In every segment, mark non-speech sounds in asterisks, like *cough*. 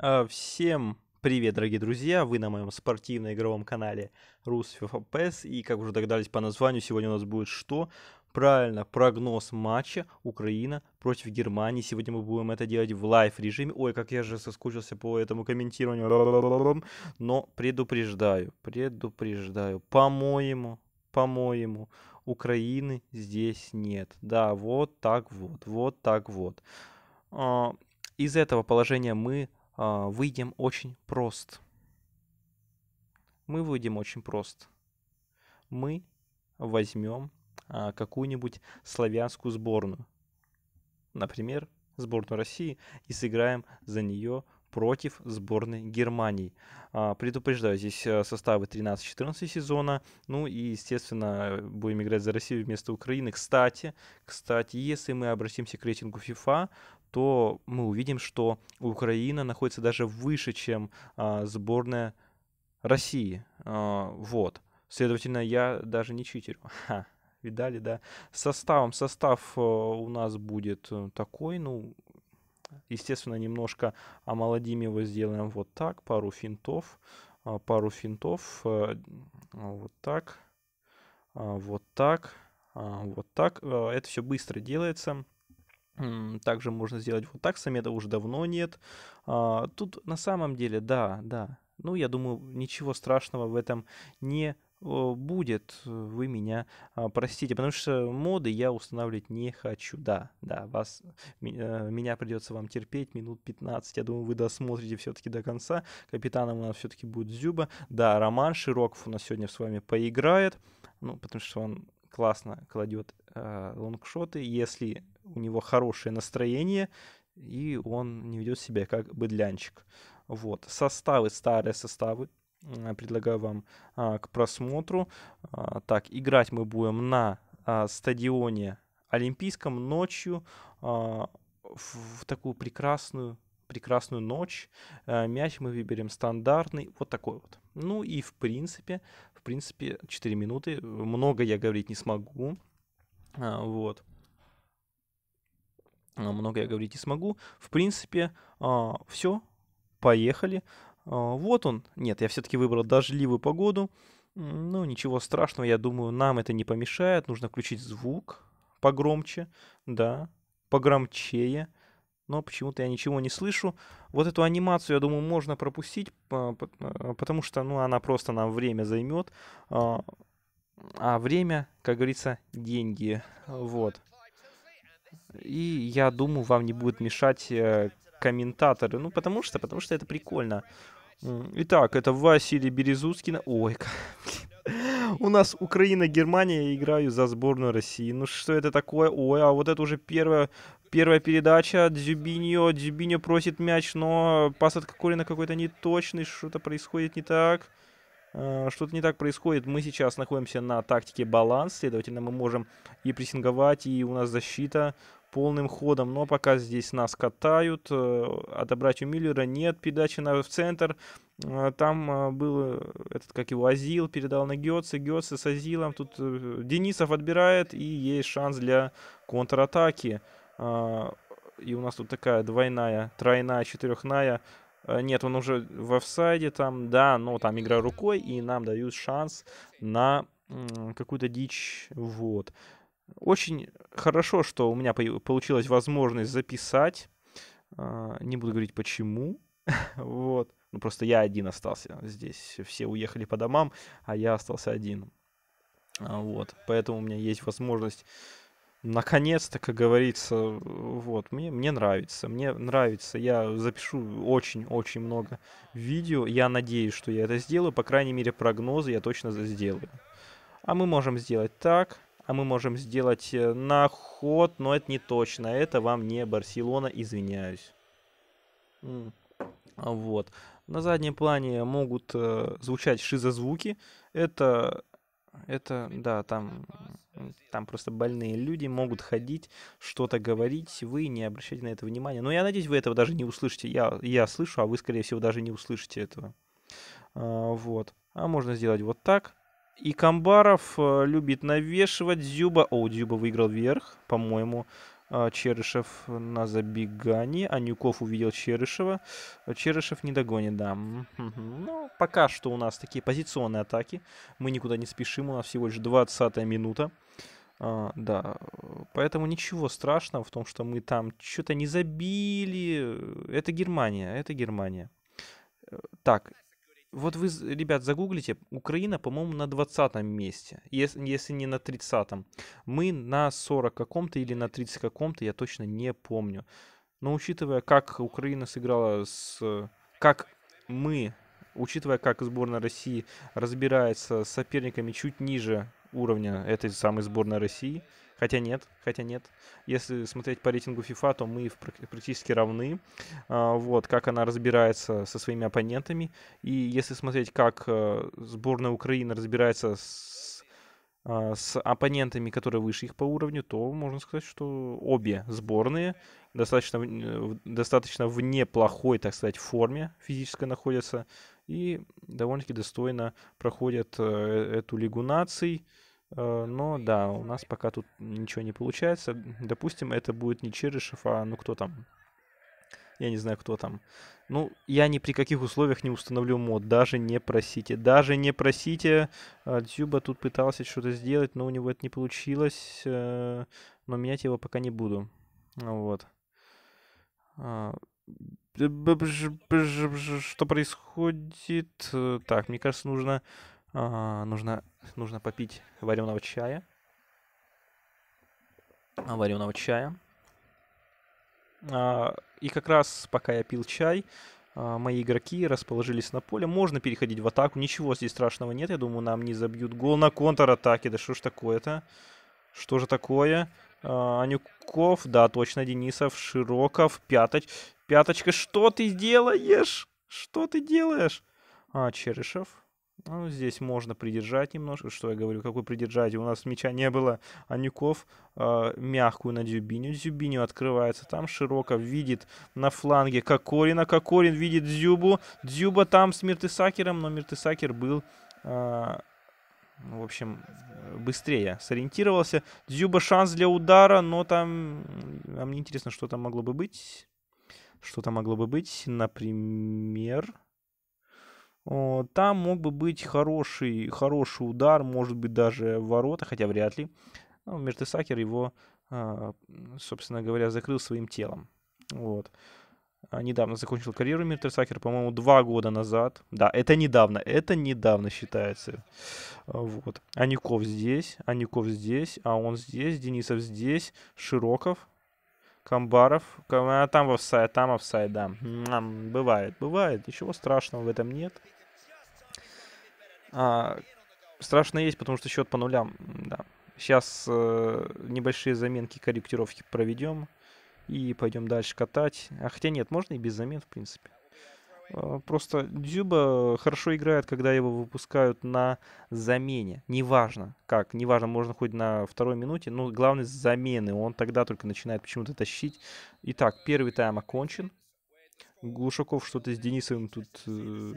А, всем привет, дорогие друзья! Вы на моем спортивно-игровом канале RusFFPS. И как уже догадались по названию, сегодня у нас будет что? Правильно, прогноз матча Украина против Германии. Сегодня мы будем это делать в лайв-режиме. Ой, как я же соскучился по этому комментированию. Но предупреждаю, предупреждаю, по-моему, по-моему, Украины здесь нет. Да, вот так вот, вот так вот а, из этого положения мы а, выйдем очень прост. Мы выйдем очень прост. Мы возьмем а, какую-нибудь славянскую сборную. Например, сборную России и сыграем за нее против сборной Германии. А, предупреждаю, здесь составы 13-14 сезона. Ну и, естественно, будем играть за Россию вместо Украины. Кстати, кстати, если мы обратимся к рейтингу FIFA, то мы увидим, что Украина находится даже выше, чем а, сборная России. А, вот. Следовательно, я даже не читерю. *laughs* Ха. Видали, да? Составом состав э, у нас будет э, такой, ну, естественно, немножко омолодим его, сделаем вот так, пару финтов, а, пару финтов, э, а, вот так, а, вот так, вот так. Это все быстро делается. Также можно сделать вот так, самеда уже давно нет. А, тут на самом деле, да, да. Ну, я думаю, ничего страшного в этом не будет, вы меня а, простите, потому что моды я устанавливать не хочу. Да, да, вас, меня, э, меня придется вам терпеть минут 15. Я думаю, вы досмотрите все-таки до конца. Капитаном у нас все-таки будет Зюба. Да, Роман Широков у нас сегодня с вами поиграет, ну, потому что он классно кладет Э, лонгшоты, если у него хорошее настроение, и он не ведет себя как быдлянчик. Вот. Составы, старые составы, предлагаю вам а, к просмотру. А, так, играть мы будем на а, стадионе Олимпийском ночью а, в, в такую прекрасную прекрасную ночь. Э, мяч мы выберем стандартный, вот такой вот. Ну и в принципе, в принципе, 4 минуты. Много я говорить не смогу. А, вот. А, много я говорить не смогу. В принципе, а, все. Поехали. Вот он. Нет, я все-таки выбрал дождливую погоду. Ну, ничего страшного, я думаю, нам это не помешает. Нужно включить звук погромче, да, погромчее. Но почему-то я ничего не слышу. Вот эту анимацию, я думаю, можно пропустить, потому что, ну, она просто нам время займет а время, как говорится, деньги. Вот. И я думаю, вам не будет мешать э, комментаторы. Ну, потому что, потому что это прикольно. Итак, это Василий Березуцкин. Ой, *laughs* у нас Украина-Германия, я играю за сборную России. Ну что это такое? Ой, а вот это уже первая, первая передача. Дзюбиньо, Дзюбиньо просит мяч, но пас от Кокорина какой-то неточный, что-то происходит не так. Э, что-то не так происходит. Мы сейчас находимся на тактике баланс, следовательно, мы можем и прессинговать, и у нас защита полным ходом, но пока здесь нас катают, э, отобрать у Миллера нет, передачи на, в центр, э, там был этот, как его, Азил, передал на Гетце, Гетце с Азилом, тут Денисов отбирает, и есть шанс для контратаки, и у нас тут такая двойная, тройная, четырехная Э, нет, он уже в офсайде там, да, но там игра рукой, и нам дают шанс на какую-то дичь, вот. Очень хорошо, что у меня получилась возможность записать. Э, не буду говорить почему, *laughs* вот. Ну, просто я один остался здесь. Все уехали по домам, а я остался один. А, вот. Поэтому у меня есть возможность наконец-то, как говорится, вот, мне, мне нравится, мне нравится. Я запишу очень-очень много видео. Я надеюсь, что я это сделаю. По крайней мере, прогнозы я точно сделаю. А мы можем сделать так, а мы можем сделать э, на ход, но это не точно. Это вам не Барселона, извиняюсь. Вот. На заднем плане могут э, звучать шизозвуки. Это это, да, там, там просто больные люди могут ходить, что-то говорить, вы не обращайте на это внимания. Но я надеюсь, вы этого даже не услышите. Я, я слышу, а вы, скорее всего, даже не услышите этого. А, вот. А можно сделать вот так. И Камбаров э, любит навешивать Дзюба. О, Дзюба выиграл вверх, по-моему. А, Черышев на забегании. Анюков увидел Черышева. Черышев не догонит, да. Ну, пока что у нас такие позиционные атаки. Мы никуда не спешим. У нас всего лишь 20 минута. А, да, поэтому ничего страшного в том, что мы там что-то не забили. Это Германия, это Германия. Э, так, вот вы, ребят, загуглите, Украина, по-моему, на 20 месте, если, если не на 30. -м. Мы на 40 каком-то или на 30 каком-то, я точно не помню. Но учитывая, как Украина сыграла с... Как мы, учитывая, как сборная России разбирается с соперниками чуть ниже уровня этой самой сборной России, Хотя нет, хотя нет. Если смотреть по рейтингу FIFA, то мы практически равны. А, вот, как она разбирается со своими оппонентами. И если смотреть, как э, сборная Украины разбирается с, а, с оппонентами, которые выше их по уровню, то можно сказать, что обе сборные достаточно, э, достаточно в неплохой, так сказать, форме физической находятся и довольно-таки достойно проходят э, эту Лигу наций. Э, но да, у нас пока тут ничего не получается. Допустим, это будет не Черышев, а ну кто там? Я не знаю, кто там. Ну, я ни при каких условиях не установлю мод. Даже не просите. Даже не просите. Э, Дзюба тут пытался что-то сделать, но у него это не получилось. Э, но менять его пока не буду. Вот. А, что происходит? Так, мне кажется, нужно а, нужно, нужно попить вареного чая. А, вареного чая. А, и как раз пока я пил чай, мои игроки расположились на поле. Можно переходить в атаку. Ничего здесь страшного нет. Я думаю, нам не забьют гол на контратаке. Да что ж такое-то? Что же такое? Анюков, да, точно, Денисов, Широков, Пяточ. Пяточка, что ты делаешь? Что ты делаешь? А, Черышев. Ну, здесь можно придержать немножко. Что я говорю, какой придержать? У нас мяча не было. Анюков э, мягкую на Дзюбиню. Дзюбиню открывается там широко. Видит на фланге Кокорина. Кокорин видит Дзюбу. Дзюба там с Миртысакером, но Миртысакер был... Э, в общем, быстрее сориентировался. Дзюба шанс для удара, но там... А мне интересно, что там могло бы быть. Что там могло бы быть, например... Там мог бы быть хороший, хороший удар, может быть, даже в ворота, хотя вряд ли. Ну, Мертесакер его, а, собственно говоря, закрыл своим телом. Вот. А, недавно закончил карьеру Мертесакер, по-моему, два года назад. Да, это недавно, это недавно считается. А, вот. Анюков здесь, Анюков здесь, а он здесь, Денисов здесь, Широков, Камбаров. А там офсайд, там офсайд, да. Бывает, бывает. Ничего страшного в этом нет. А, страшно есть, потому что счет по нулям, да. Сейчас э, небольшие заменки, корректировки проведем. И пойдем дальше катать. А хотя нет, можно и без замен, в принципе. А, просто Дзюба хорошо играет, когда его выпускают на замене. Неважно как, неважно, можно хоть на второй минуте, но главное замены. Он тогда только начинает почему-то тащить. Итак, первый тайм окончен. Глушаков что-то с Денисовым тут э,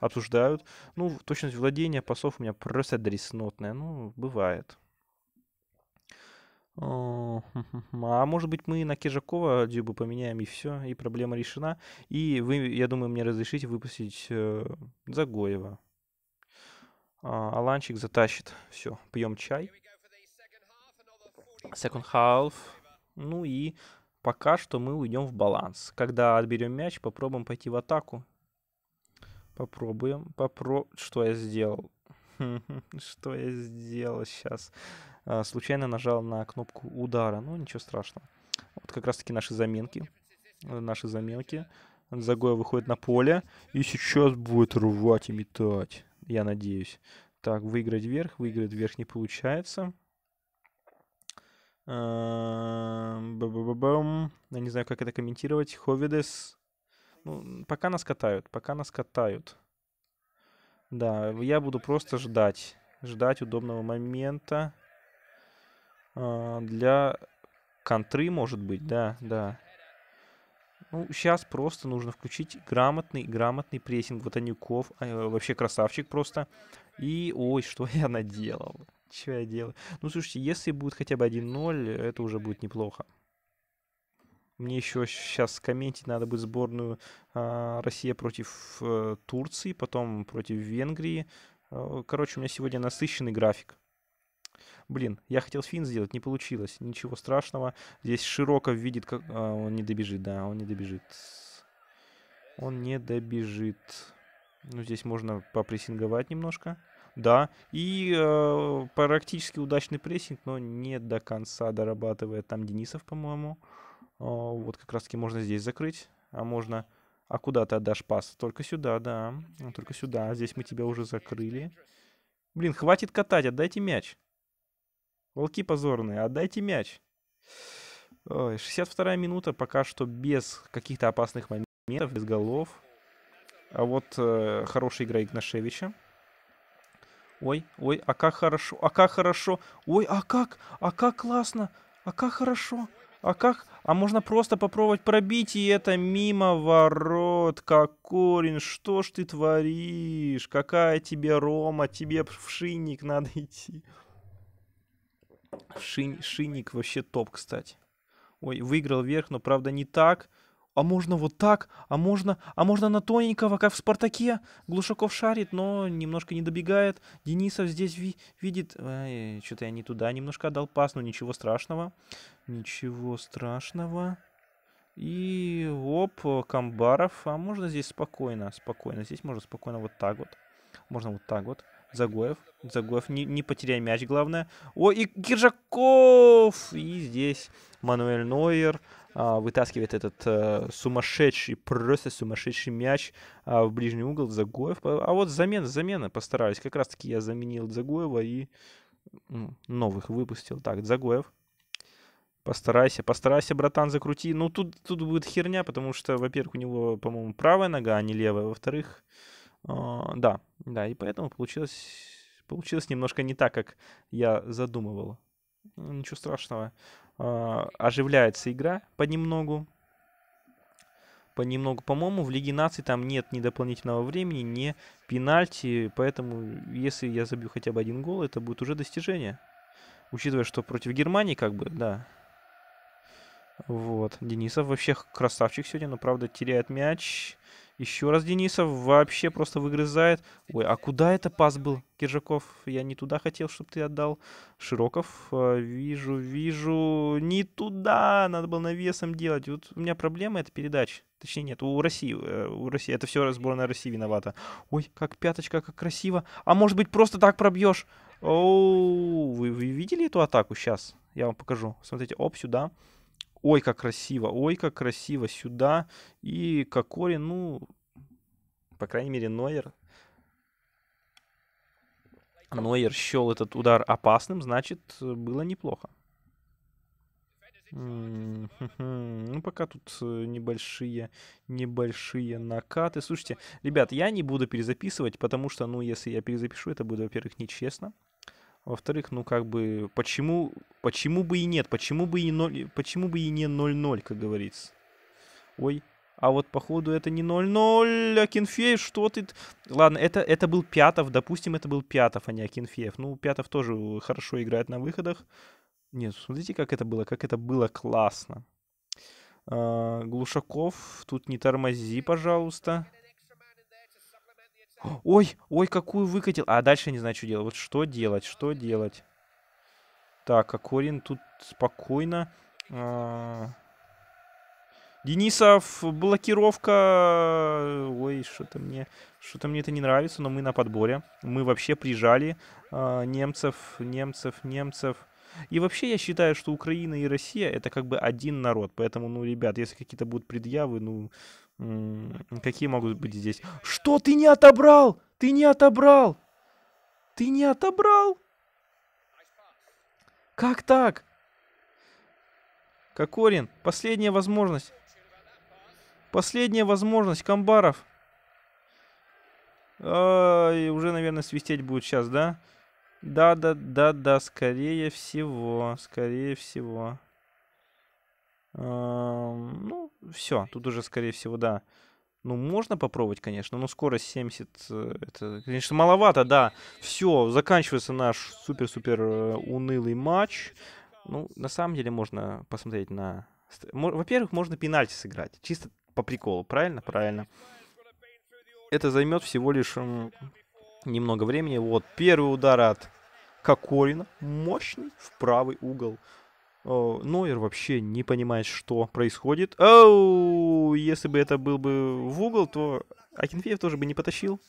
обсуждают. Ну, точность владения пасов у меня просто дреснотная. Ну, бывает. *laughs* А может быть мы на Кижакова дюбы поменяем и все, и проблема решена. И вы, я думаю, мне разрешите выпустить э, Загоева. А, Аланчик затащит. Все, пьем чай. Second half. Ну и пока что мы уйдем в баланс. Когда отберем мяч, попробуем пойти в атаку. Попробуем. Попро... Что я сделал? *laughs* Что я сделал сейчас? А, случайно нажал на кнопку удара. Ну, ничего страшного. Вот как раз-таки наши заменки. Наши заменки. Загоя выходит на поле. И сейчас будет рвать и метать. Я надеюсь. Так, выиграть вверх. Выиграть вверх не получается. Я не знаю, как это комментировать. Ховидес. Ну, пока нас катают, пока нас катают. Да, я буду просто ждать. Ждать удобного момента. Э, для контры, может быть, да, да. Ну, сейчас просто нужно включить грамотный, грамотный прессинг. Вот Анюков, а, э, вообще красавчик просто. И, ой, что *laughs* я наделал. Что я делаю? Ну, слушайте, если будет хотя бы 1-0, это уже будет неплохо. Мне еще сейчас комментить надо будет сборную э, Россия против э, Турции, потом против Венгрии. Э, короче, у меня сегодня насыщенный график. Блин, я хотел фин сделать, не получилось. Ничего страшного. Здесь Широко видит, как... А, он не добежит, да, он не добежит. Он не добежит. Ну, здесь можно попрессинговать немножко. Да, и э, практически удачный прессинг, но не до конца дорабатывает там Денисов, по-моему. А, вот как раз-таки можно здесь закрыть, а можно... А куда ты отдашь пас? Только сюда, да. А только сюда. Здесь мы тебя уже закрыли. Блин, хватит катать, отдайте мяч. Волки позорные, отдайте мяч. 62 минута пока что без каких-то опасных моментов, без голов. А вот э, хорошая игра Игнашевича. Ой, ой, а как хорошо, а как хорошо. Ой, а как, а как классно, а как хорошо. А как? А можно просто попробовать пробить, и это мимо ворот. Кокорин, что ж ты творишь? Какая тебе Рома? Тебе в шинник надо идти. Шин, шинник вообще топ, кстати. Ой, выиграл вверх, но правда не так а можно вот так, а можно, а можно на тоненького, как в «Спартаке». Глушаков шарит, но немножко не добегает. Денисов здесь ви видит, э, что-то я не туда немножко отдал пас, но ничего страшного. Ничего страшного. И оп, Камбаров. А можно здесь спокойно, спокойно. Здесь можно спокойно вот так вот. Можно вот так вот. Загоев. Загоев, не, не потеряй мяч, главное. О, и Киржаков! И здесь Мануэль Нойер. А, вытаскивает этот э, сумасшедший, просто сумасшедший мяч а, в ближний угол Загоев. А, а вот замена, замена постарались. Как раз-таки я заменил Загоева и ну, новых выпустил. Так, Загоев. Постарайся, постарайся, братан, закрути. Ну, тут, тут будет херня, потому что, во-первых, у него, по-моему, правая нога, а не левая. Во-вторых, э, да, да, и поэтому получилось, получилось немножко не так, как я задумывал. Ничего страшного. А, оживляется игра понемногу. Понемногу, по-моему, в Лиге Наций там нет ни дополнительного времени, ни пенальти, поэтому если я забью хотя бы один гол, это будет уже достижение. Учитывая, что против Германии, как бы, да. Вот, Денисов вообще красавчик сегодня, но, правда, теряет мяч. Еще раз Денисов вообще просто выгрызает. Ой, а куда это пас был, Киржаков? Я не туда хотел, чтобы ты отдал. Широков, э, вижу, вижу. Не туда, надо было навесом делать. Вот у меня проблема это передач. Точнее, нет, у России, э, у России. Это все сборная России виновата. Ой, как пяточка, как красиво. А может быть, просто так пробьешь? Оу, вы, вы видели эту атаку сейчас? Я вам покажу. Смотрите, оп, сюда ой, как красиво, ой, как красиво сюда. И Кокорин, ну, по крайней мере, Нойер. Нойер счел этот удар опасным, значит, было неплохо. Ну, пока тут э, небольшие, небольшие накаты. Слушайте, ребят, я не буду перезаписывать, потому что, ну, если я перезапишу, это будет, во-первых, нечестно. Во-вторых, ну как бы, почему, почему бы и нет, почему бы и, 0, э, почему бы и не 0-0, как говорится. Ой, а вот походу это не 0-0, Акинфеев, что ты... Ладно, это, это был Пятов, допустим, это был Пятов, а не Акинфеев. Ну, Пятов тоже хорошо играет на выходах. Нет, смотрите, как это было, как это было классно. А, Глушаков, тут не тормози, пожалуйста. Ой, ой, какую выкатил. А дальше я не знаю, что делать. Вот что делать, что делать. Так, Акорин тут спокойно. А... Денисов, блокировка. Ой, что-то мне, что-то мне это не нравится, но мы на подборе. Мы вообще прижали а, немцев, немцев, немцев. И вообще я считаю, что Украина и Россия это как бы один народ. Поэтому, ну, ребят, если какие-то будут предъявы, ну, Какие могут быть здесь? Что ты не отобрал? Ты не отобрал! Ты не отобрал! Как так? Кокорин, последняя возможность. Последняя возможность, Камбаров. Ай, уже, наверное, свистеть будет сейчас, да? Да, да, да, да, скорее всего, скорее всего. Ну, все, тут уже, скорее всего, да. Ну, можно попробовать, конечно, но скорость 70, э, это, конечно, маловато, да. Все, заканчивается наш супер-супер э, унылый матч. Ну, на самом деле, можно посмотреть на... Во-первых, можно пенальти сыграть, чисто по приколу, правильно? Правильно. Это займет всего лишь немного времени. Вот, первый удар от Кокорина, мощный в правый угол. Нойер вообще не понимает, что происходит. Оу, если бы это был бы в угол, то Акинфеев тоже бы не потащил.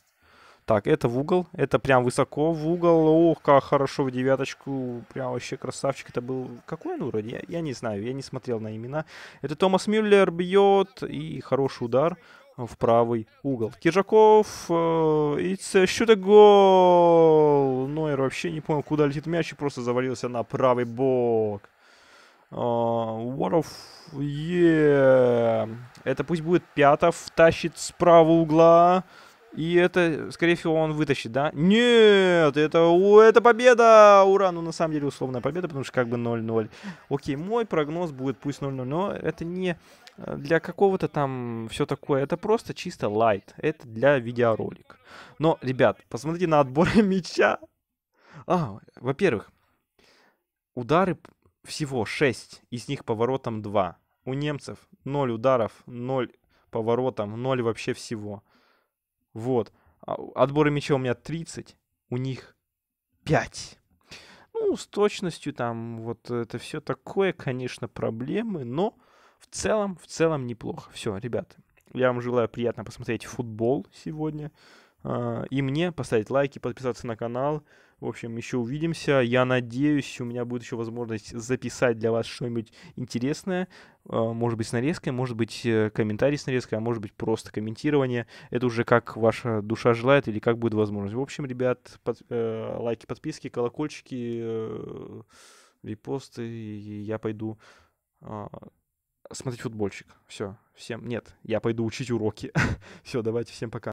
Так, это в угол. Это прям высоко в угол. Ох, как хорошо в девяточку. Прям вообще красавчик. Это был... Какой он вроде? Я, я не знаю. Я не смотрел на имена. Это Томас Мюллер бьет. И хороший удар в правый угол. Киржаков. Э, it's a shoot a goal. Нойер вообще не понял, куда летит мяч. И просто завалился на правый бок. А, What of... Yeah. Это пусть будет Пятов, тащит с правого угла. И это, скорее всего, он вытащит, да? Нет, это, это победа! Ура! Ну, на самом деле, условная победа, потому что как бы 0-0. Окей, мой прогноз будет пусть 0-0, но это не э, для какого-то там все такое. Это просто чисто лайт. Это для видеоролик. Но, ребят, посмотрите на отбор *laughs* мяча. А, во-первых, удары всего 6, из них поворотом 2. У немцев 0 ударов, 0 поворотом, 0 вообще всего. Вот. А отборы мяча у меня 30, у них 5. Ну, с точностью там вот это все такое, конечно, проблемы, но в целом, в целом неплохо. Все, ребята, я вам желаю приятно посмотреть футбол сегодня. А, и мне поставить лайки, подписаться на канал. В общем, еще увидимся. Я надеюсь, у меня будет еще возможность записать для вас что-нибудь интересное. А, может быть, с нарезкой, может быть, э, комментарий с нарезкой, а может быть, просто комментирование. Это уже как ваша душа желает или как будет возможность. В общем, ребят, под, э, лайки, подписки, колокольчики, э, репосты. И я пойду э, смотреть футбольчик. Все, всем. Нет, я пойду учить уроки. *laughs* Все, давайте, всем пока.